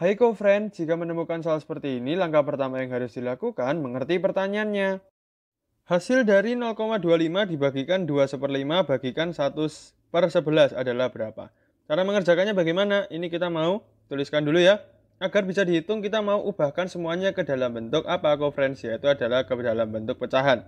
Hai co-friend, jika menemukan soal seperti ini, langkah pertama yang harus dilakukan mengerti pertanyaannya. Hasil dari 0,25 dibagikan 2 per 5 bagikan 1 per 11 adalah berapa? Cara mengerjakannya bagaimana? Ini kita mau tuliskan dulu ya. Agar bisa dihitung, kita mau ubahkan semuanya ke dalam bentuk apa, co-friends? Yaitu adalah ke dalam bentuk pecahan.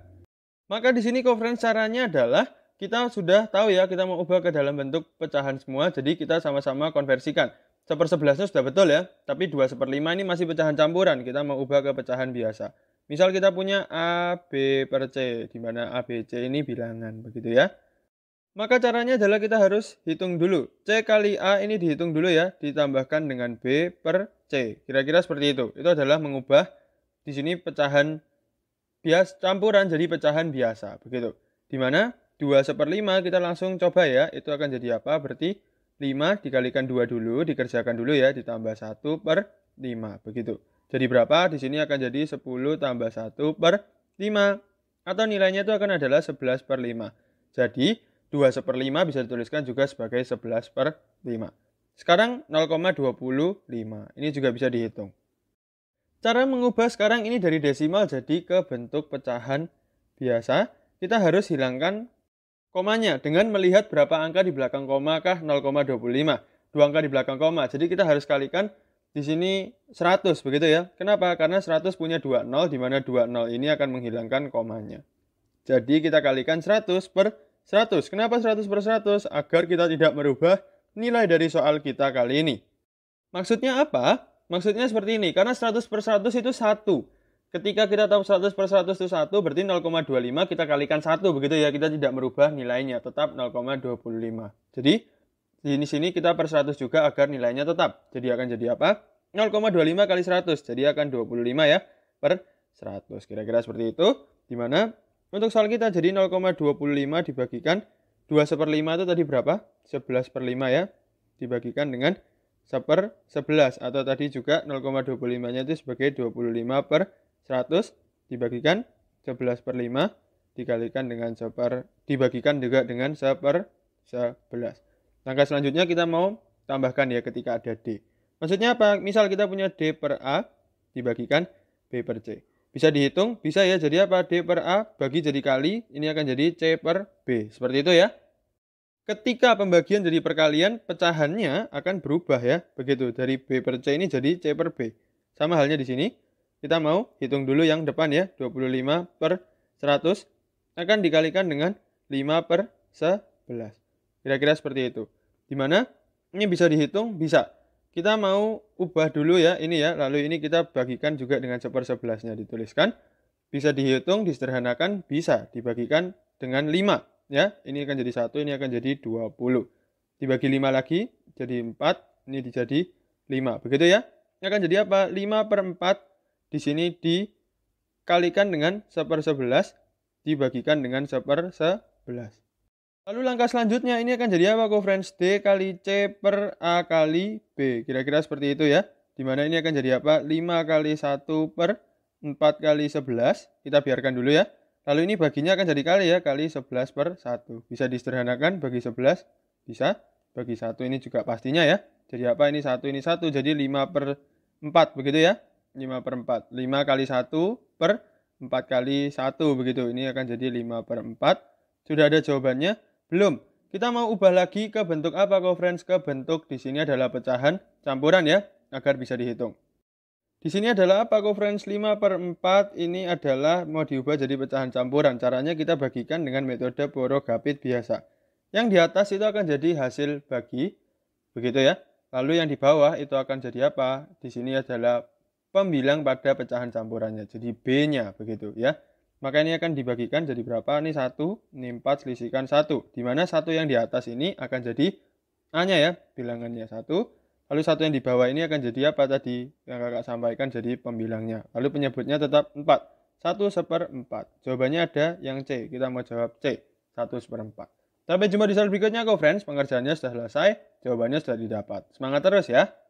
Maka di sini co-friends caranya adalah kita sudah tahu ya, kita mau ubah ke dalam bentuk pecahan semua, jadi kita sama-sama konversikan sepersebelasnya sudah betul ya, tapi 2 seperlima ini masih pecahan campuran, kita mau ubah ke pecahan biasa. Misal kita punya A, B per C, di mana A, B, C ini bilangan, begitu ya. Maka caranya adalah kita harus hitung dulu. C kali A ini dihitung dulu ya, ditambahkan dengan B per C. Kira-kira seperti itu. Itu adalah mengubah di sini pecahan bias campuran jadi pecahan biasa, begitu. Dimana 2 seperlima kita langsung coba ya, itu akan jadi apa? Berarti 5 dikalikan 2 dulu, dikerjakan dulu ya, ditambah 1 per 5. Begitu. Jadi berapa? Di sini akan jadi 10 tambah 1 per 5. Atau nilainya itu akan adalah 11 per 5. Jadi 2 seper 5 bisa dituliskan juga sebagai 11 per 5. Sekarang 0,25. Ini juga bisa dihitung. Cara mengubah sekarang ini dari desimal jadi ke bentuk pecahan biasa, kita harus hilangkan komanya dengan melihat berapa angka di belakang koma kah 0,25. Dua angka di belakang koma. Jadi kita harus kalikan di sini 100 begitu ya. Kenapa? Karena 100 punya dua nol di mana 20 nol ini akan menghilangkan komanya. Jadi kita kalikan 100 per 100. Kenapa 100 per 100? Agar kita tidak merubah nilai dari soal kita kali ini. Maksudnya apa? Maksudnya seperti ini, karena 100 per 100 itu satu ketika kita tahu 100 per 100 itu 1, berarti 0,25 kita kalikan 1, begitu ya. Kita tidak merubah nilainya, tetap 0,25. Jadi, di sini kita per 100 juga agar nilainya tetap. Jadi akan jadi apa? 0,25 kali 100, jadi akan 25 ya per 100. Kira-kira seperti itu, dimana untuk soal kita jadi 0,25 dibagikan 2 seper 5 itu tadi berapa? 11 per 5 ya, dibagikan dengan seper 11 atau tadi juga 0,25 nya itu sebagai 25 per 100 dibagikan 11 per 5 dikalikan dengan per dibagikan juga dengan per 11. Langkah selanjutnya kita mau tambahkan ya ketika ada D. Maksudnya apa? Misal kita punya D per A dibagikan B per C. Bisa dihitung, bisa ya. Jadi apa? D per A bagi jadi kali, ini akan jadi C per B. Seperti itu ya. Ketika pembagian jadi perkalian, pecahannya akan berubah ya. Begitu, dari B per C ini jadi C per B. Sama halnya di sini, kita mau hitung dulu yang depan ya, 25 per 100 akan dikalikan dengan 5 per 11. Kira-kira seperti itu. Dimana ini bisa dihitung? Bisa. Kita mau ubah dulu ya ini ya, lalu ini kita bagikan juga dengan 1 per 11-nya dituliskan. Bisa dihitung, disederhanakan, bisa dibagikan dengan 5 ya. Ini akan jadi 1, ini akan jadi 20. Dibagi 5 lagi, jadi 4, ini jadi 5. Begitu ya. Ini akan jadi apa? 5 per 4 di sini dikalikan dengan 1/11 dibagikan dengan 1/11. Lalu langkah selanjutnya ini akan jadi apa, co-friends? D kali C per A kali B. Kira-kira seperti itu ya. Dimana ini akan jadi apa? 5 kali 1 per 4 kali 11. Kita biarkan dulu ya. Lalu ini baginya akan jadi kali ya, kali 11 per 1. Bisa disederhanakan bagi 11, bisa. Bagi 1 ini juga pastinya ya. Jadi apa? Ini 1, ini 1. Jadi 5 per 4 begitu ya. 5 per 4. 5 kali 1 per 4 kali 1 begitu. Ini akan jadi 5 per 4. Sudah ada jawabannya? Belum. Kita mau ubah lagi ke bentuk apa, kok, friends? Ke bentuk di sini adalah pecahan campuran ya, agar bisa dihitung. Di sini adalah apa, kok, friends? 5 per 4 ini adalah mau diubah jadi pecahan campuran. Caranya kita bagikan dengan metode Borogapit biasa. Yang di atas itu akan jadi hasil bagi, begitu ya. Lalu yang di bawah itu akan jadi apa? Di sini adalah pembilang pada pecahan campurannya. Jadi B-nya begitu ya. Maka ini akan dibagikan jadi berapa? Ini 1, ini 4, selisihkan 1. mana satu yang di atas ini akan jadi A-nya ya, bilangannya 1. Lalu satu yang di bawah ini akan jadi apa tadi? Yang kakak sampaikan jadi pembilangnya. Lalu penyebutnya tetap 4. 1 4. Jawabannya ada yang C. Kita mau jawab C. 1 4. Sampai jumpa di soal berikutnya kau friends. Pengerjaannya sudah selesai. Jawabannya sudah didapat. Semangat terus ya.